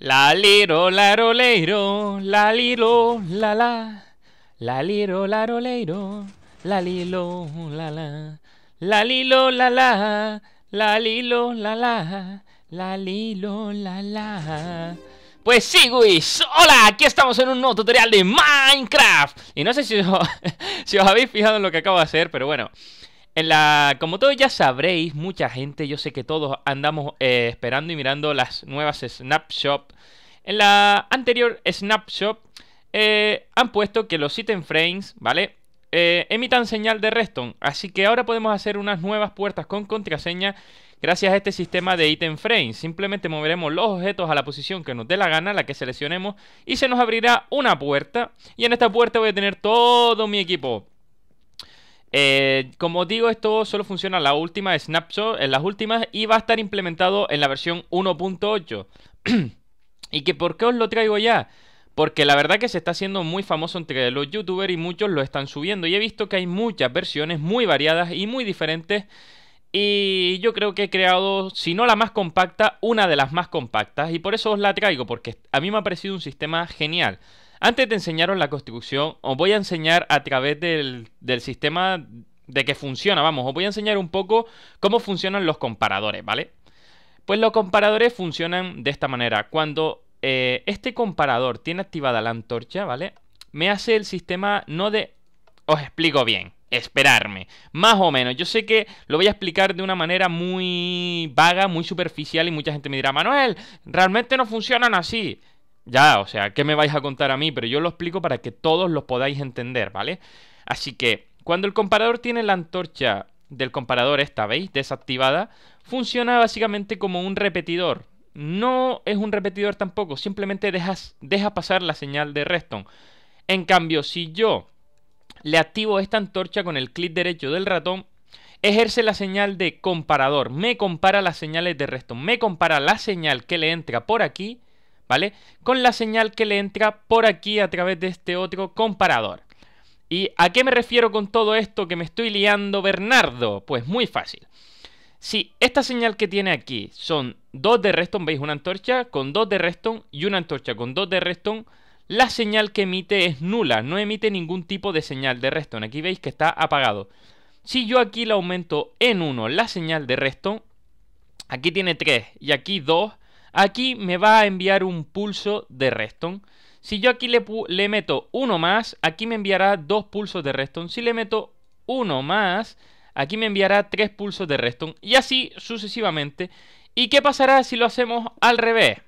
La liro, la roleiro, la liro, la la. La liro, la roleiro, la lilo, la la. La lilo, la la. La lilo, la la. La lilo, la la. Pues sí, Guis. Hola, aquí estamos en un nuevo tutorial de Minecraft. Y no sé si si os habéis fijado en lo que acabo de hacer, pero bueno la, como todos ya sabréis, mucha gente, yo sé que todos andamos eh, esperando y mirando las nuevas snapshot. En la anterior snapshot eh, han puesto que los item frames, ¿vale? Eh, emitan señal de redstone, así que ahora podemos hacer unas nuevas puertas con contraseña gracias a este sistema de item frames. Simplemente moveremos los objetos a la posición que nos dé la gana, la que seleccionemos, y se nos abrirá una puerta. Y en esta puerta voy a tener todo mi equipo eh, como digo, esto solo funciona en la última snapshot, en las últimas, y va a estar implementado en la versión 1.8. ¿Y que por qué os lo traigo ya? Porque la verdad que se está haciendo muy famoso entre los youtubers y muchos lo están subiendo. Y he visto que hay muchas versiones muy variadas y muy diferentes. Y yo creo que he creado, si no la más compacta, una de las más compactas. Y por eso os la traigo, porque a mí me ha parecido un sistema genial. Antes de enseñaros la constitución, os voy a enseñar a través del, sistema de que funciona, vamos, os voy a enseñar un poco cómo funcionan los comparadores, ¿vale? Pues los comparadores funcionan de esta manera. Cuando eh, este comparador tiene activada la antorcha, ¿vale? Me hace el sistema no de... Os explico bien, esperarme, más o menos. Yo sé que lo voy a explicar de una manera muy vaga, muy superficial y mucha gente me dirá, Manuel, realmente no funcionan así. Ya, o sea, ¿qué me vais a contar a mí? Pero yo lo explico para que todos lo podáis entender, ¿vale? Así que, cuando el comparador tiene la antorcha del comparador esta, ¿veis? Desactivada, funciona básicamente como un repetidor. No es un repetidor tampoco, simplemente deja pasar la señal de redstone. En cambio, si yo le activo esta antorcha con el clic derecho del ratón, ejerce la señal de comparador, me compara las señales de redstone, me compara la señal que le entra por aquí ¿vale? Con la señal que le entra por aquí a través de este otro comparador. ¿Y a qué me refiero con todo esto que me estoy liando, Bernardo? Pues muy fácil. Si esta señal que tiene aquí son dos de Reston, veis una antorcha con dos de Reston y una antorcha con dos de Reston, la señal que emite es nula, no emite ningún tipo de señal de Reston. Aquí veis que está apagado. Si yo aquí le aumento en 1 la señal de Reston, aquí tiene 3 y aquí 2, Aquí me va a enviar un pulso de reston. Si yo aquí le, meto uno más, aquí me enviará dos pulsos de reston. Si le meto uno más, aquí me enviará tres pulsos de reston. Y así sucesivamente. ¿Y qué pasará si lo hacemos al revés?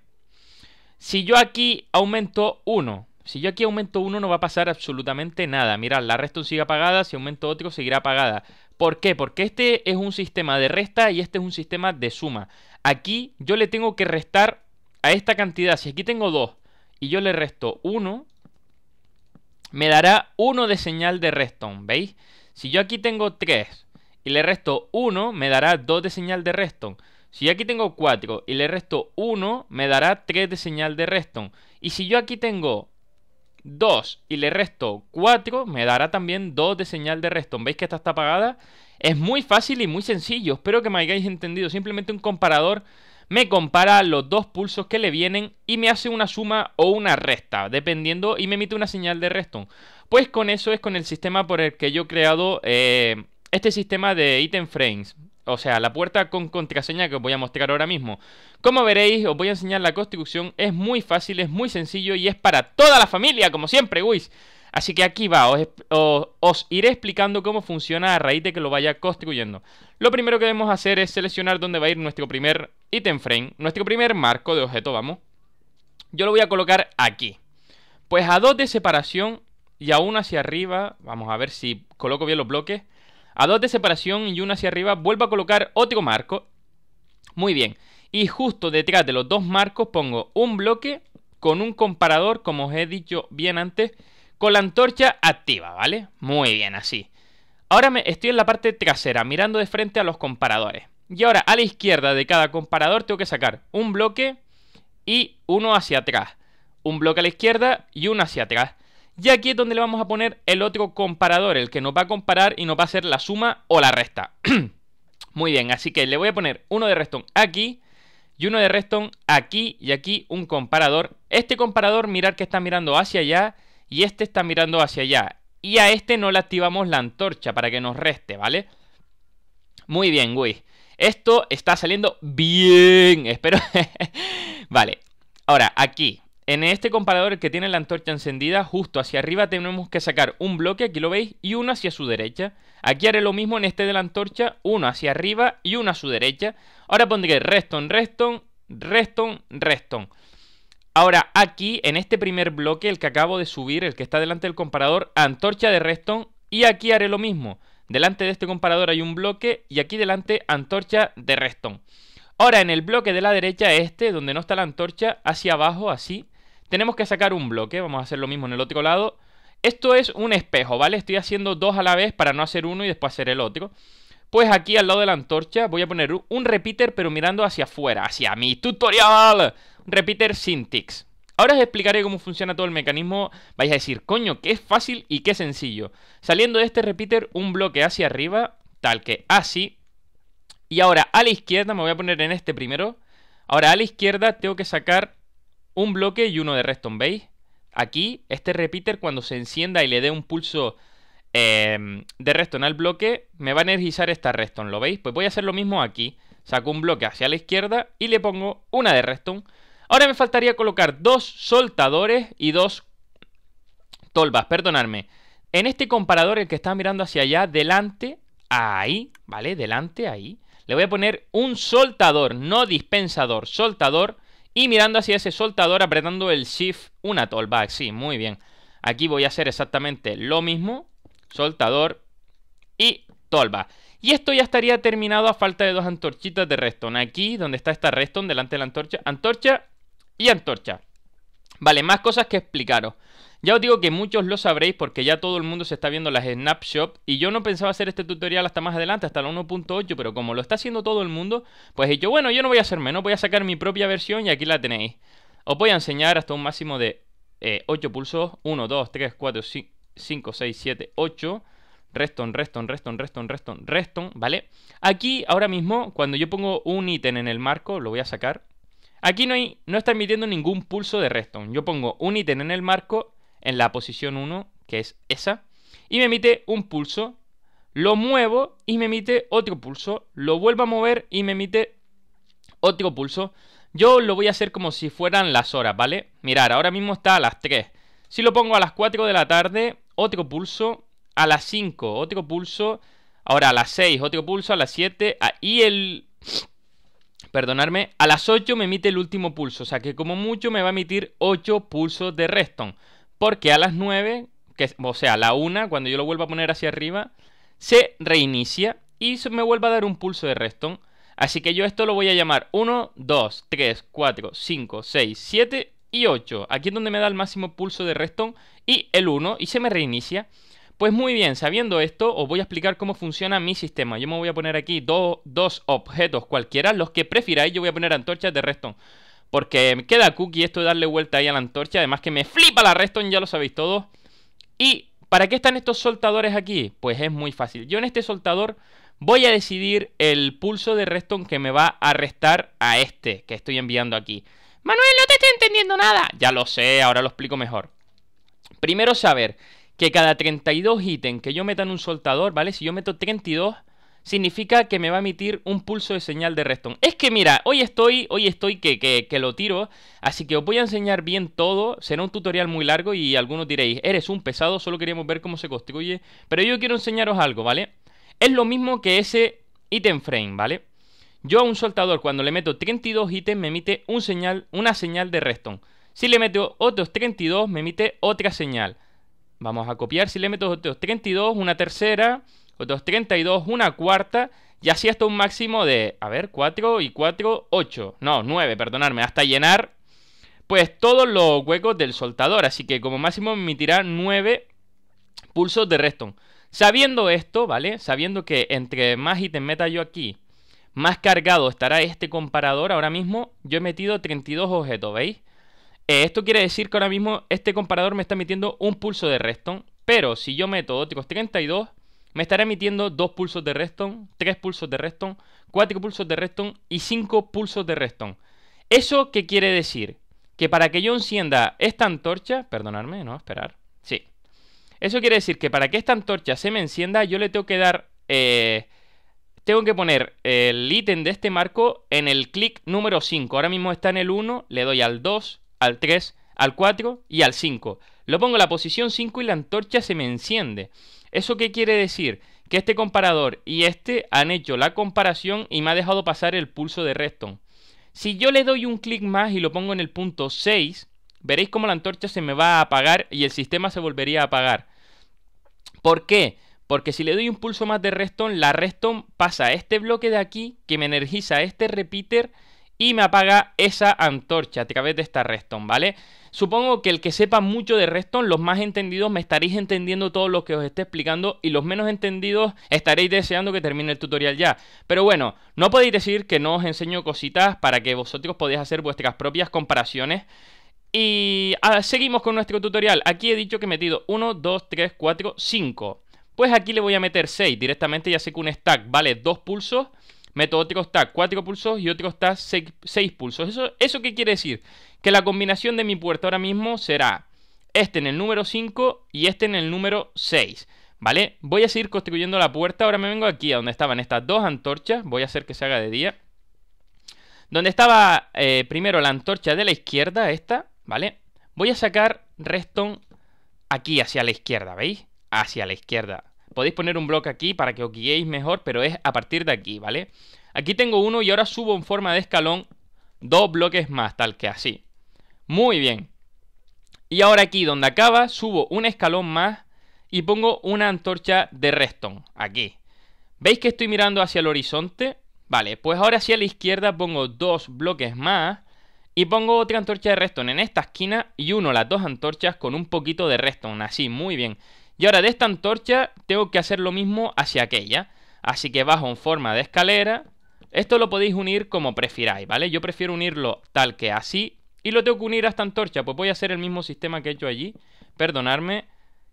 Si yo aquí aumento uno, si yo aquí aumento uno, no va a pasar absolutamente nada. Mirad, la reston sigue apagada, si aumento otro seguirá apagada. ¿Por qué? Porque este es un sistema de resta y este es un sistema de suma. Aquí yo le tengo que restar a esta cantidad. Si aquí tengo 2 y yo le resto 1, me dará 1 de señal de redstone, ¿veis? Si yo aquí tengo 3 y le resto 1, me dará 2 de señal de redstone. Si yo aquí tengo 4 y le resto 1, me dará 3 de señal de redstone. Y si yo aquí tengo 2 y le resto 4, me dará también 2 de señal de redstone. ¿Veis que esta está apagada? Es muy fácil y muy sencillo, espero que me hayáis entendido. Simplemente un comparador me compara los dos pulsos que le vienen y me hace una suma o una resta, dependiendo, y me emite una señal de resto. Pues con eso es con el sistema por el que yo he creado eh, este sistema de item frames. O sea, la puerta con contraseña que os voy a mostrar ahora mismo. Como veréis, os voy a enseñar la construcción. Es muy fácil, es muy sencillo y es para toda la familia, como siempre, wish. Así que aquí va, os, iré explicando cómo funciona a raíz de que lo vaya construyendo. Lo primero que debemos hacer es seleccionar dónde va a ir nuestro primer item frame, nuestro primer marco de objeto, vamos. Yo lo voy a colocar aquí. Pues a dos de separación y a uno hacia arriba, vamos a ver si coloco bien los bloques. A dos de separación y uno hacia arriba vuelvo a colocar otro marco. Muy bien. Y justo detrás de los dos marcos pongo un bloque con un comparador, como os he dicho bien antes, con la antorcha activa, ¿vale? Muy bien, así. Ahora me estoy en la parte trasera, mirando de frente a los comparadores. Y ahora a la izquierda de cada comparador tengo que sacar un bloque y uno hacia atrás. Un bloque a la izquierda y uno hacia atrás. Y aquí es donde le vamos a poner el otro comparador, el que nos va a comparar y nos va a hacer la suma o la resta. Muy bien, así que le voy a poner uno de redstone aquí y uno de redstone aquí y aquí un comparador. Este comparador, mirar que está mirando hacia allá y este está mirando hacia allá. Y a este no le activamos la antorcha para que nos reste, ¿vale? Muy bien, güey. Esto está saliendo bien, espero. vale, ahora aquí, en este comparador que tiene la antorcha encendida, justo hacia arriba tenemos que sacar un bloque, aquí lo veis, y uno hacia su derecha. Aquí haré lo mismo en este de la antorcha, uno hacia arriba y uno a su derecha. Ahora pondré reston, reston, reston, reston. Ahora, aquí, en este primer bloque, el que acabo de subir, el que está delante del comparador, antorcha de redstone, y aquí haré lo mismo. Delante de este comparador hay un bloque, y aquí delante antorcha de redstone. Ahora, en el bloque de la derecha, este, donde no está la antorcha, hacia abajo, así, tenemos que sacar un bloque, vamos a hacer lo mismo en el otro lado. Esto es un espejo, ¿vale? Estoy haciendo dos a la vez para no hacer uno y después hacer el otro. Pues aquí al lado de la antorcha voy a poner un repeater pero mirando hacia afuera, hacia mi tutorial. Un repeater sin Ahora os explicaré cómo funciona todo el mecanismo. Vais a decir, coño, qué es fácil y qué sencillo. Saliendo de este repeater un bloque hacia arriba, tal que así. Y ahora a la izquierda, me voy a poner en este primero. Ahora a la izquierda tengo que sacar un bloque y uno de redstone, ¿veis? Aquí, este repeater cuando se encienda y le dé un pulso Em, de reston al bloque, me va a energizar esta reston ¿lo veis? Pues voy a hacer lo mismo aquí. Saco un bloque hacia la izquierda y le pongo una de reston Ahora me faltaría colocar dos soltadores y dos tolvas, perdonadme. En este comparador, el que está mirando hacia allá, delante, ahí, ¿vale? Delante, ahí. Le voy a poner un soltador, no dispensador, soltador. Y mirando hacia ese soltador, apretando el Shift, una tolva. Sí, muy bien. Aquí voy a hacer exactamente lo mismo soltador y tolva. Y esto ya estaría terminado a falta de dos antorchitas de redstone. Aquí, donde está esta redstone, delante de la antorcha, antorcha y antorcha. Vale, más cosas que explicaros. Ya os digo que muchos lo sabréis porque ya todo el mundo se está viendo las snapshots y yo no pensaba hacer este tutorial hasta más adelante, hasta la 1.8, pero como lo está haciendo todo el mundo, pues yo bueno, yo no voy a hacerme, no voy a sacar mi propia versión y aquí la tenéis. Os voy a enseñar hasta un máximo de 8 eh, pulsos, 1, 2, 3, 4, 5, 5, 6, 7, 8. Reston, reston, reston, reston, reston, reston, ¿vale? Aquí, ahora mismo, cuando yo pongo un ítem en el marco, lo voy a sacar. Aquí no, hay, no está emitiendo ningún pulso de reston. Yo pongo un ítem en el marco, en la posición 1, que es esa, y me emite un pulso. Lo muevo y me emite otro pulso. Lo vuelvo a mover y me emite otro pulso. Yo lo voy a hacer como si fueran las horas, ¿vale? Mirar, ahora mismo está a las 3. Si lo pongo a las 4 de la tarde, otro pulso, a las 5 otro pulso, ahora a las 6 otro pulso, a las 7 y el... Perdonadme, a las 8 me emite el último pulso, o sea que como mucho me va a emitir 8 pulsos de redstone, porque a las 9, que, o sea, a la 1, cuando yo lo vuelva a poner hacia arriba, se reinicia y me vuelve a dar un pulso de redstone. Así que yo esto lo voy a llamar 1, 2, 3, 4, 5, 6, 7 y 8. Aquí es donde me da el máximo pulso de redstone y el 1 y se me reinicia. Pues muy bien, sabiendo esto, os voy a explicar cómo funciona mi sistema. Yo me voy a poner aquí dos objetos cualquiera, los que prefiráis. Yo voy a poner antorchas de redstone. Porque me queda cookie esto de darle vuelta ahí a la antorcha. Además que me flipa la redstone, ya lo sabéis todos. Y ¿Para qué están estos soltadores aquí? Pues es muy fácil. Yo en este soltador voy a decidir el pulso de redstone que me va a restar a este que estoy enviando aquí. Manuel, no te estoy entendiendo nada. Ya lo sé, ahora lo explico mejor. Primero saber que cada 32 ítems que yo meta en un soltador, ¿vale? Si yo meto 32, significa que me va a emitir un pulso de señal de redstone. Es que mira, hoy estoy, hoy estoy que, que, que, lo tiro, así que os voy a enseñar bien todo, será un tutorial muy largo y algunos diréis, eres un pesado, solo queríamos ver cómo se construye, pero yo quiero enseñaros algo, ¿vale? Es lo mismo que ese ítem frame, ¿vale? Yo a un soltador cuando le meto 32 ítems me emite un señal, una señal de redstone. Si le meto otros 32 me emite otra señal. Vamos a copiar si le meto otros 32, una tercera, otros 32, una cuarta y así hasta un máximo de, a ver, 4 y 4, 8. No, 9, perdonarme, hasta llenar pues todos los huecos del soltador. Así que como máximo me emitirá 9 pulsos de redstone. Sabiendo esto, ¿vale? Sabiendo que entre más ítems meta yo aquí más cargado estará este comparador ahora mismo. Yo he metido 32 objetos, ¿veis? Eh, esto quiere decir que ahora mismo este comparador me está emitiendo un pulso de redstone. Pero si yo meto otros 32, me estará emitiendo 2 pulsos de redstone, 3 pulsos de redstone, 4 pulsos de redstone y 5 pulsos de redstone. ¿Eso qué quiere decir? Que para que yo encienda esta antorcha, perdonadme, no, esperar, sí. Eso quiere decir que para que esta antorcha se me encienda, yo le tengo que dar eh, tengo que poner el ítem de este marco en el clic número 5. Ahora mismo está en el 1, le doy al 2, al 3, al 4 y al 5. Lo pongo en la posición 5 y la antorcha se me enciende. ¿Eso qué quiere decir? Que este comparador y este han hecho la comparación y me ha dejado pasar el pulso de Redstone. Si yo le doy un clic más y lo pongo en el punto 6, veréis cómo la antorcha se me va a apagar y el sistema se volvería a apagar. ¿Por qué? Porque si le doy un pulso más de redstone, la redstone pasa a este bloque de aquí, que me energiza este repeater y me apaga esa antorcha a través de esta redstone, ¿vale? Supongo que el que sepa mucho de redstone, los más entendidos me estaréis entendiendo todo lo que os esté explicando y los menos entendidos estaréis deseando que termine el tutorial ya. Pero bueno, no podéis decir que no os enseño cositas para que vosotros podáis hacer vuestras propias comparaciones. Y ah, seguimos con nuestro tutorial. Aquí he dicho que he metido 1, 2, 3, 4, 5. Pues aquí le voy a meter 6 directamente, ya sé que un stack vale 2 pulsos, meto otro stack 4 pulsos y otro stack 6, pulsos. ¿Eso, ¿Eso qué quiere decir? Que la combinación de mi puerta ahora mismo será este en el número 5 y este en el número 6. ¿Vale? Voy a seguir construyendo la puerta. Ahora me vengo aquí a donde estaban estas dos antorchas. Voy a hacer que se haga de día. Donde estaba eh, primero la antorcha de la izquierda, esta, ¿vale? Voy a sacar redstone aquí hacia la izquierda, ¿veis? Hacia la izquierda. Podéis poner un bloque aquí para que os guiéis mejor, pero es a partir de aquí, ¿vale? Aquí tengo uno y ahora subo en forma de escalón dos bloques más, tal que así. Muy bien. Y ahora aquí donde acaba, subo un escalón más y pongo una antorcha de redstone, aquí. ¿Veis que estoy mirando hacia el horizonte? Vale, pues ahora hacia la izquierda pongo dos bloques más y pongo otra antorcha de redstone en esta esquina y uno, las dos antorchas con un poquito de redstone, así, muy bien. Y ahora de esta antorcha tengo que hacer lo mismo hacia aquella. Así que bajo en forma de escalera. Esto lo podéis unir como prefiráis, ¿vale? Yo prefiero unirlo tal que así. Y lo tengo que unir a esta antorcha. Pues voy a hacer el mismo sistema que he hecho allí. Perdonadme.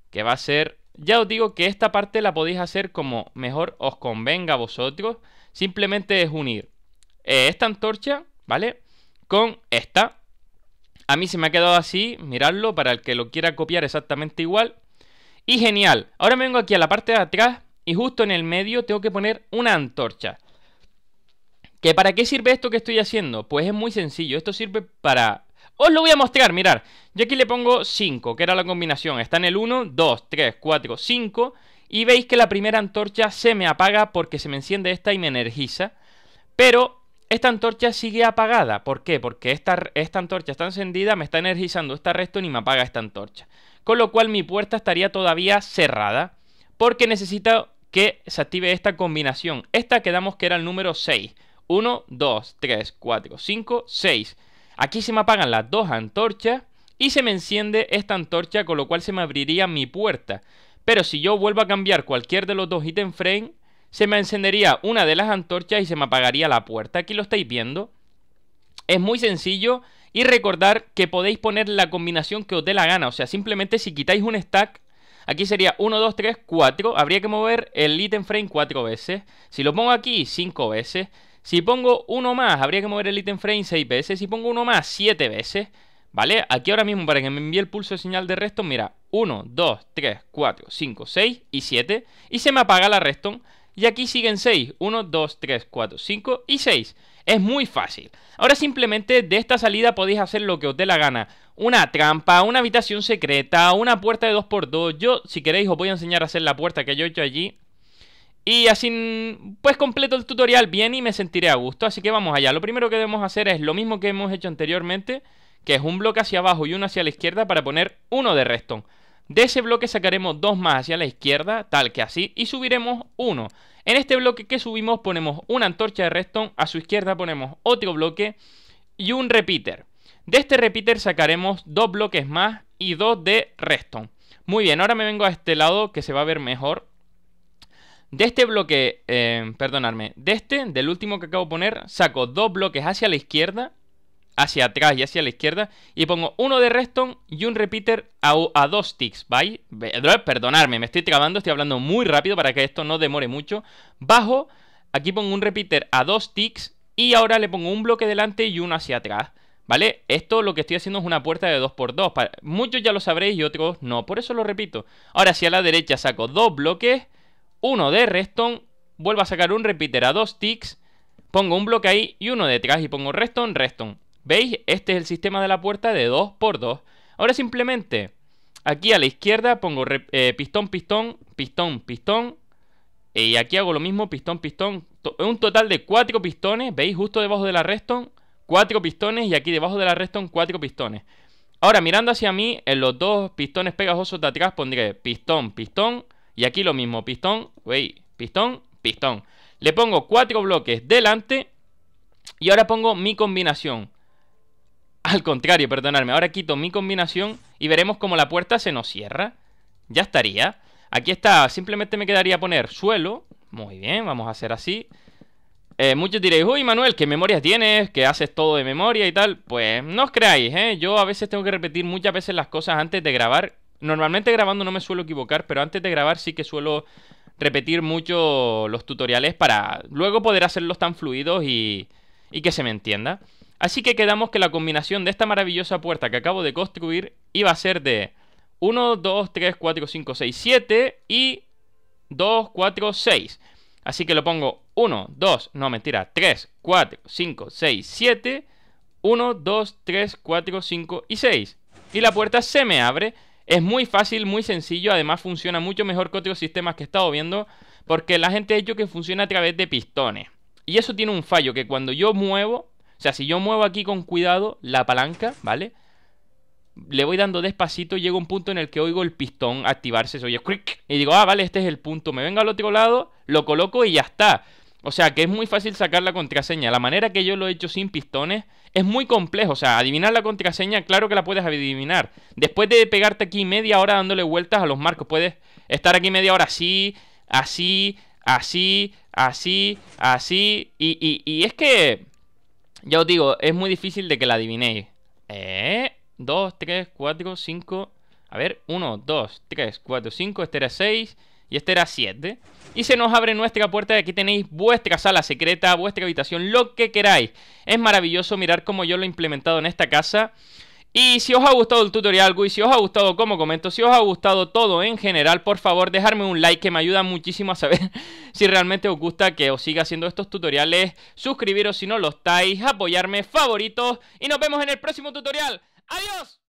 Que va a ser... Ya os digo que esta parte la podéis hacer como mejor os convenga a vosotros. Simplemente es unir eh, esta antorcha, ¿vale? Con esta. A mí se me ha quedado así, miradlo, para el que lo quiera copiar exactamente igual. Y genial, ahora me vengo aquí a la parte de atrás y justo en el medio tengo que poner una antorcha. ¿Que para qué sirve esto que estoy haciendo? Pues es muy sencillo, esto sirve para... Os lo voy a mostrar, mirad. Yo aquí le pongo 5, que era la combinación. Está en el 1, 2, 3, 4, 5. Y veis que la primera antorcha se me apaga porque se me enciende esta y me energiza. Pero esta antorcha sigue apagada. ¿Por qué? Porque esta, esta antorcha está encendida, me está energizando esta resto y me apaga esta antorcha con lo cual mi puerta estaría todavía cerrada, porque necesita que se active esta combinación. Esta quedamos que era el número 6. 1, 2, 3, 4, 5, 6. Aquí se me apagan las dos antorchas y se me enciende esta antorcha, con lo cual se me abriría mi puerta. Pero si yo vuelvo a cambiar cualquier de los dos item frame, se me encendería una de las antorchas y se me apagaría la puerta. Aquí lo estáis viendo. Es muy sencillo y recordar que podéis poner la combinación que os dé la gana. O sea, simplemente si quitáis un stack, aquí sería 1, 2, 3, 4. Habría que mover el item frame 4 veces. Si lo pongo aquí, 5 veces. Si pongo uno más, habría que mover el item frame 6 veces. Si pongo uno más, 7 veces. ¿Vale? Aquí ahora mismo, para que me envíe el pulso de señal de reston, mira, 1, 2, 3, 4, 5, 6 y 7. Y se me apaga la reston. Y aquí siguen 6. 1, 2, 3, 4, 5 y 6. Es muy fácil. Ahora simplemente de esta salida podéis hacer lo que os dé la gana. Una trampa, una habitación secreta, una puerta de 2x2. Yo, si queréis, os voy a enseñar a hacer la puerta que yo he hecho allí. Y así, pues completo el tutorial bien y me sentiré a gusto. Así que vamos allá. Lo primero que debemos hacer es lo mismo que hemos hecho anteriormente, que es un bloque hacia abajo y uno hacia la izquierda para poner uno de redstone. De ese bloque sacaremos dos más hacia la izquierda, tal que así, y subiremos uno. En este bloque que subimos ponemos una antorcha de redstone, a su izquierda ponemos otro bloque y un repeater. De este repeater sacaremos dos bloques más y dos de redstone. Muy bien, ahora me vengo a este lado que se va a ver mejor. De este bloque, eh, perdonadme, de este, del último que acabo de poner, saco dos bloques hacia la izquierda hacia atrás y hacia la izquierda y pongo uno de redstone y un repeater a, dos ticks, ¿vale? Perdonadme, me estoy trabando, estoy hablando muy rápido para que esto no demore mucho. Bajo, aquí pongo un repeater a dos ticks y ahora le pongo un bloque delante y uno hacia atrás. ¿Vale? Esto lo que estoy haciendo es una puerta de 2x2. Muchos ya lo sabréis y otros no, por eso lo repito. Ahora, si a la derecha saco dos bloques, uno de redstone, vuelvo a sacar un repeater a dos ticks, pongo un bloque ahí y uno detrás y pongo redstone, redstone. ¿Veis? Este es el sistema de la puerta de 2 x 2 Ahora simplemente, aquí a la izquierda pongo eh, pistón, pistón, pistón, pistón. Y aquí hago lo mismo, pistón, pistón. un total de 4 pistones, ¿veis? Justo debajo de la redstone, 4 pistones. Y aquí debajo de la redstone, 4 pistones. Ahora, mirando hacia mí, en los dos pistones pegajosos de atrás pondré pistón, pistón. Y aquí lo mismo, pistón, veis, pistón, pistón. Le pongo 4 bloques delante. Y ahora pongo mi combinación. Al contrario, perdonadme. Ahora quito mi combinación y veremos cómo la puerta se nos cierra. Ya estaría. Aquí está. Simplemente me quedaría poner suelo. Muy bien, vamos a hacer así. Eh, muchos diréis, uy Manuel, ¿qué memorias tienes? que haces todo de memoria y tal? Pues no os creáis, ¿eh? Yo a veces tengo que repetir muchas veces las cosas antes de grabar. Normalmente grabando no me suelo equivocar, pero antes de grabar sí que suelo repetir mucho los tutoriales para luego poder hacerlos tan fluidos y, y que se me entienda. Así que quedamos que la combinación de esta maravillosa puerta que acabo de construir iba a ser de 1, 2, 3, 4, 5, 6, 7 y 2, 4, 6. Así que lo pongo 1, 2, no mentira, 3, 4, 5, 6, 7, 1, 2, 3, 4, 5 y 6. Y la puerta se me abre. Es muy fácil, muy sencillo, además funciona mucho mejor que otros sistemas que he estado viendo, porque la gente ha hecho que funcione a través de pistones. Y eso tiene un fallo, que cuando yo muevo o sea, si yo muevo aquí con cuidado la palanca, ¿vale? Le voy dando despacito y a un punto en el que oigo el pistón activarse, oye y digo, ah, vale, este es el punto, me vengo al otro lado, lo coloco y ya está. O sea, que es muy fácil sacar la contraseña. La manera que yo lo he hecho sin pistones es muy complejo. O sea, adivinar la contraseña, claro que la puedes adivinar. Después de pegarte aquí media hora dándole vueltas a los marcos, puedes estar aquí media hora así, así, así, así, así. Y, y es que ya os digo, es muy difícil de que la adivinéis. Eh, 2, 3, 4, 5. A ver, 1, 2, 3, 4, 5. Este era 6 y este era 7. Y se nos abre nuestra puerta y aquí tenéis vuestra sala secreta, vuestra habitación, lo que queráis. Es maravilloso mirar cómo yo lo he implementado en esta casa. Y si os ha gustado el tutorial, y si os ha gustado como comento, si os ha gustado todo en general, por favor dejadme un like que me ayuda muchísimo a saber si realmente os gusta que os siga haciendo estos tutoriales, suscribiros si no lo estáis, apoyarme, favoritos y nos vemos en el próximo tutorial. ¡Adiós!